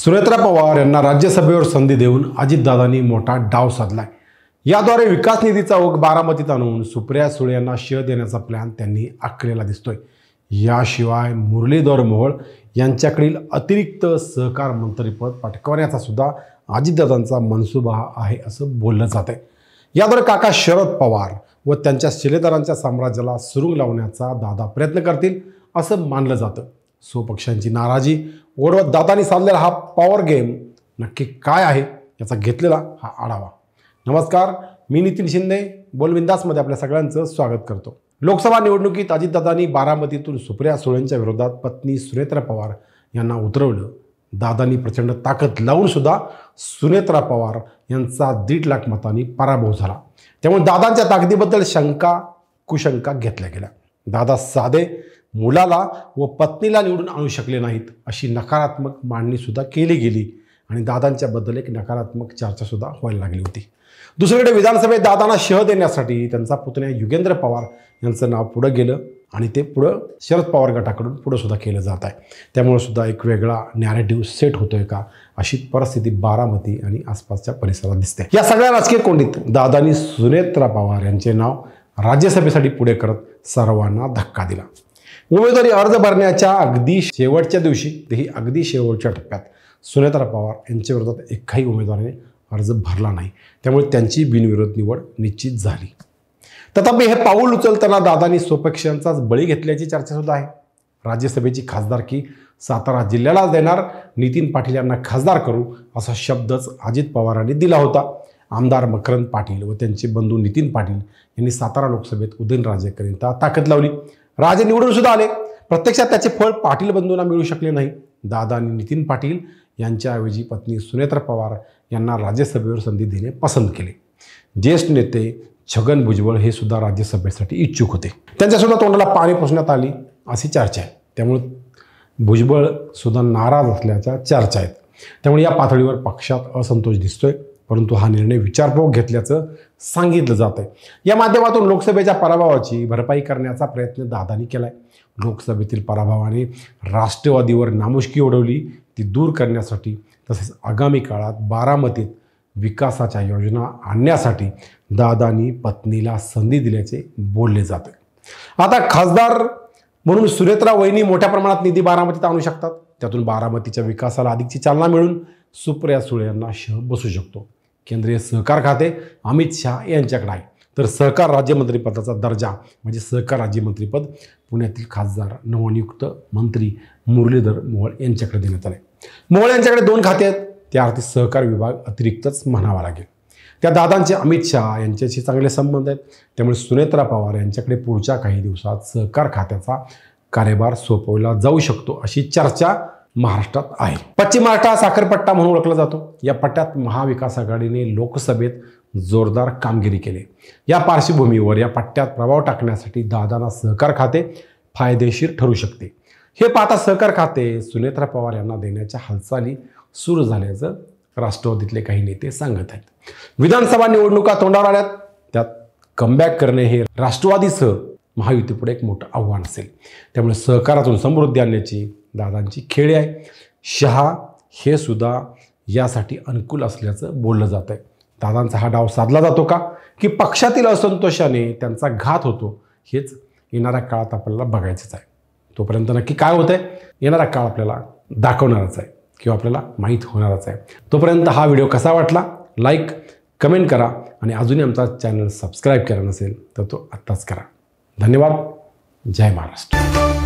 सुरेत्रा पवार यांना राज्यसभेवर संधी देऊन अजितदादांनी मोठा डाव साधलाय याद्वारे विकास निधीचा ओघ बारामतीत आणून सुप्रिया सुळे यांना शेअर देण्याचा प्लॅन त्यांनी आखलेला दिसतोय याशिवाय मुरलीधर मोहोळ यांच्याकडील अतिरिक्त सहकार मंत्रीपद पटकवण्याचा सुद्धा अजितदादांचा मनसुबा आहे असं बोललं जात आहे याद्वारे काका शरद पवार व त्यांच्या शिलेदारांच्या साम्राज्याला सुरू लावण्याचा दादा प्रयत्न करतील असं मानलं जातं स्वपक्षांची नाराजी ओढवत दातांनी साधलेला हा पॉवर गेम नक्की काय आहे याचा घेतलेला हा आढावा नमस्कार मी नितीन शिंदे बोलविंदासमध्ये आपल्या सगळ्यांचं स्वागत करतो लोकसभा निवडणुकीत अजितदादांनी बारामतीतून सुप्रिया सुळेंच्या विरोधात पत्नी सुनेत्रा पवार यांना उतरवलं दादांनी प्रचंड ताकद लावूनसुद्धा सुनेत्रा पवार यांचा दीड लाख मतांनी पराभव झाला त्यामुळे दादांच्या ताकदीबद्दल शंका कुशंका घेतल्या गेल्या दादा साधे मुलाला व पत्नीला निवडून आणू शकले नाहीत अशी नकारात्मक मांडणीसुद्धा केली गेली आणि दादांच्याबद्दल एक नकारात्मक चर्चासुद्धा व्हायला लागली होती दुसरीकडे विधानसभेत दादांना शह देण्यासाठी त्यांचा पुतण्या युगेंद्र पवार यांचं नाव पुढं गेलं आणि ते पुढं शरद पवार गटाकडून पुढंसुद्धा केलं जात आहे त्यामुळे सुद्धा एक वेगळा नॅरेटिव्ह सेट होतोय का अशी परिस्थिती बारामती आणि आसपासच्या परिसरात दिसते या सगळ्या राजकीय कोंडीत दादानी सुनेत्रा पवार यांचे नाव राज्यसभेसाठी पुढे करत सर्वांना धक्का दिला उमेदवारी अर्ज भरण्याच्या अगदी शेवटच्या दिवशी तेही अगदी शेवटच्या टप्प्यात सुनेत्रा पवार विरोधात एकाही उमेदवाराने अर्ज भरला नाही त्यामुळे त्यांची बिनविरोध निवड निश्चित झाली तथापि हे पाऊल उचलताना दादानी स्वपक्षांचाच बळी घेतल्याची चर्चासुद्धा आहे राज्यसभेची खासदारकी सातारा जिल्ह्याला देणार नितीन पाटील यांना खासदार करू असा शब्दच अजित पवारांनी दिला होता आमदार मकरंद पाटील व त्यांचे बंधू नितीन पाटील यांनी सातारा लोकसभेत उदयनराजे ताकद लावली राजे निवडून सुद्धा आले प्रत्यक्षात त्याचे फळ पाटील बंधूंना मिळू शकले नाही दादा आणि नितीन पाटील यांच्याऐवजी पत्नी सुनेत्र पवार यांना राज्यसभेवर संधी देणे पसंत केले ज्येष्ठ नेते छगन भुजबळ हे सुद्धा राज्यसभेसाठी इच्छुक होते त्यांच्यासुद्धा तोंडाला पाणी पोचण्यात आली अशी चर्चा आहे त्यामुळे भुजबळ सुद्धा नाराज असल्याच्या चर्चा आहेत त्यामुळे या पातळीवर पक्षात असंतोष दिसतोय परंतु हा निर्णय विचारपूर्वक घेतल्याचं सांगितलं जात आहे या माध्यमातून लोकसभेच्या पराभवाची भरपाई करण्याचा प्रयत्न दादानी केला आहे लोकसभेतील पराभवाने राष्ट्रवादीवर नामुष्की ओढवली ती दूर करण्यासाठी तसेच आगामी काळात बारामतीत विकासाच्या योजना आणण्यासाठी दादानी पत्नीला संधी दिल्याचे बोलले जाते आता खासदार म्हणून सुरेत्रा वहिनी मोठ्या प्रमाणात निधी बारामतीत आणू शकतात त्यातून बारामतीच्या विकासाला अधिकची चालना मिळून सुप्रिया सुळे यांना शह बसू शकतो केंद्रीय सहकार खाते अमित शहा यांच्याकडे आहे तर सहकार राज्यमंत्रीपदाचा दर्जा म्हणजे सहकार राज्यमंत्रीपद पुण्यातील खासदार नवनियुक्त मंत्री मुरलीधर मोहोळ यांच्याकडे देण्यात आले मोहोळ यांच्याकडे दोन खाते आहेत त्या अर्थी सहकार विभाग अतिरिक्तच म्हणावा लागेल त्या दादांचे अमित शहा यांच्याशी चांगले संबंध आहेत त्यामुळे सुनेत्रा पवार यांच्याकडे पुढच्या काही दिवसात सहकार खात्याचा कार्यभार सोपवला जाऊ शकतो अशी चर्चा महाराष्ट्रात आहे पश्चिम महाराष्ट्र साखर पट्टा म्हणून ओळखला जातो या पट्ट्यात महाविकास आघाडीने लोकसभेत जोरदार कामगिरी केली या पार्श्वभूमीवर या पट्ट्यात प्रभाव टाकण्यासाठी दादाना सहकार खाते फायदेशीर ठरू शकते हे पाहता सहकार खाते सुनेत्रा पवार यांना देण्याच्या हालचाली सुरू झाल्याचं राष्ट्रवादीतले काही नेते सांगत आहेत विधानसभा निवडणुका तोंडावर आल्यात त्यात कमबॅक करणे हे राष्ट्रवादीसह महायुतीपुढे एक मोठं आव्हान असेल त्यामुळे सहकारातून समृद्धी आणण्याची दादांची खेळी आहे शहा हे सुद्धा यासाठी अनुकूल असल्याचं बोललं जातं आहे दादांचा हा डाव साधला जातो का की पक्षातील असंतोषाने त्यांचा घात होतो हेच येणाऱ्या काळात आपल्याला बघायचंच आहे तोपर्यंत नक्की काय होतं आहे येणारा काळ आपल्याला दाखवणारच आहे किंवा आपल्याला माहीत होणारच आहे तोपर्यंत हा व्हिडिओ कसा वाटला लाईक कमेंट करा आणि अजूनही आमचा चॅनल सबस्क्राईब केला नसेल तर तो आत्ताच करा धन्यवाद जय महाराष्ट्र